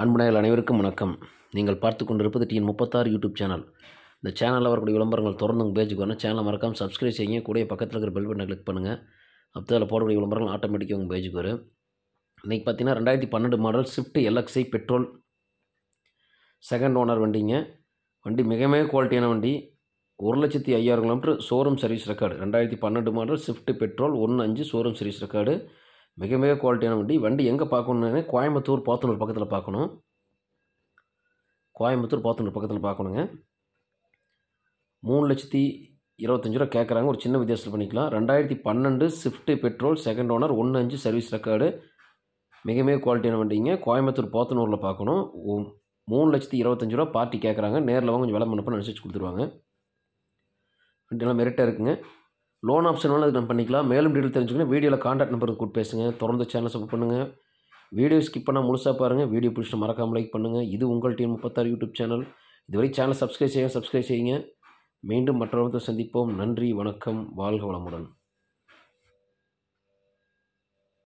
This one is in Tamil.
அன்புடையர்கள் அனைவருக்கும் வணக்கம் நீங்கள் பார்த்து கொண்டிருப்பது டிஎன் முப்பத்தாறு யூடியூப் சேனல் இந்த சேனலில் வரக்கூடிய விளம்பரங்கள் தொடர்ந்து உங்கள் பேஜுக்கு வரணும் சேனலை மறக்காமல் சப்ஸ்கிரைப் செய்யுங்க கூட பக்கத்தில் இருக்கிற பெல் பட்டனை கிளிக் பண்ணுங்கள் அப்போ அதில் போடக்கூடிய விளம்பரங்கள் ஆட்டோமேட்டிக்காக உங்கள் பேஜுக்கு வரும் இன்றைக்கி பார்த்தீங்கன்னா ரெண்டாயிரத்தி பன்னெண்டு மாடல் ஸ்விஃப்ட் எல்எக்ஸை பெட்ரோல் செகண்ட் ஓனர் வண்டிங்க வண்டி மிக மிக குவாலிட்டியான வண்டி ஒரு லட்சத்தி ஐயாயிரம் கிலோமீட்டர் ஷோரூம் சர்வீஸ் ரெக்கார்டு ரெண்டாயிரத்தி பன்னெண்டு மாடல் ஸ்விஃப்ட் பெட்ரோல் ஒன்று அஞ்சு ஷோரூம் சர்வீஸ் ரெக்கார்டு மிக மிக குவாலிட்டியான வண்டி வண்டி எங்கே பார்க்கணுன்னு கோயம்புத்தூர் போத்தனூர் பக்கத்தில் பார்க்கணும் கோயம்புத்தூர் போத்தனூர் பக்கத்தில் பார்க்கணுங்க மூணு லட்சத்தி இருபத்தஞ்சி ரூபா கேட்குறாங்க ஒரு சின்ன வித்தியாசத்தில் பண்ணிக்கலாம் ரெண்டாயிரத்தி பன்னெண்டு ஸ்விஃப்ட்டு பெட்ரோல் செகண்ட் ஓனர் ஒன்று அஞ்சு சர்வீஸ் ரெக்கார்டு மிக மிக குவாலிட்டியான வண்டிங்க கோயம்புத்தூர் போத்தனூரில் பார்க்கணும் மூணு லட்சத்தி இருபத்தஞ்சி ரூபா பார்ட்டி கேட்குறாங்க நேரில் வாங்க கொஞ்சம் விளம்பரம் பண்ணப்போ நினச்சி கொடுத்துருவாங்க வண்டியெல்லாம் மெரிட்டாக இருக்குங்க லோன் ஆப்ஷன் வேணும் அது நம்ம பண்ணிக்கலாம் மேலும் டீட்டெயில் தெரிஞ்சுக்கணும் வீடியோவில் காண்டாக்ட் நம்பருக்கு கூப்பிட்டு பேசுங்க தொடர்ந்து சேனல் சப்போர்ட் பண்ணுங்கள் வீடியோ ஸ்கிப் பண்ணால் முழுசாக பாருங்கள் வீடியோ பிடிச்சி மறக்காமல் லைக் பண்ணுங்கள் இது உங்கள் டீம் முப்பத்தாறு யூடியூப் சேனல் இதுவரை சேனல் சப்ஸ்கிரைப் செய்யுங்க சப்ஸ்கிரைப் செய்யுங்க மீண்டும் மற்றவர்கள் சந்திப்போம் நன்றி வணக்கம் வாழ்க வளமுடன்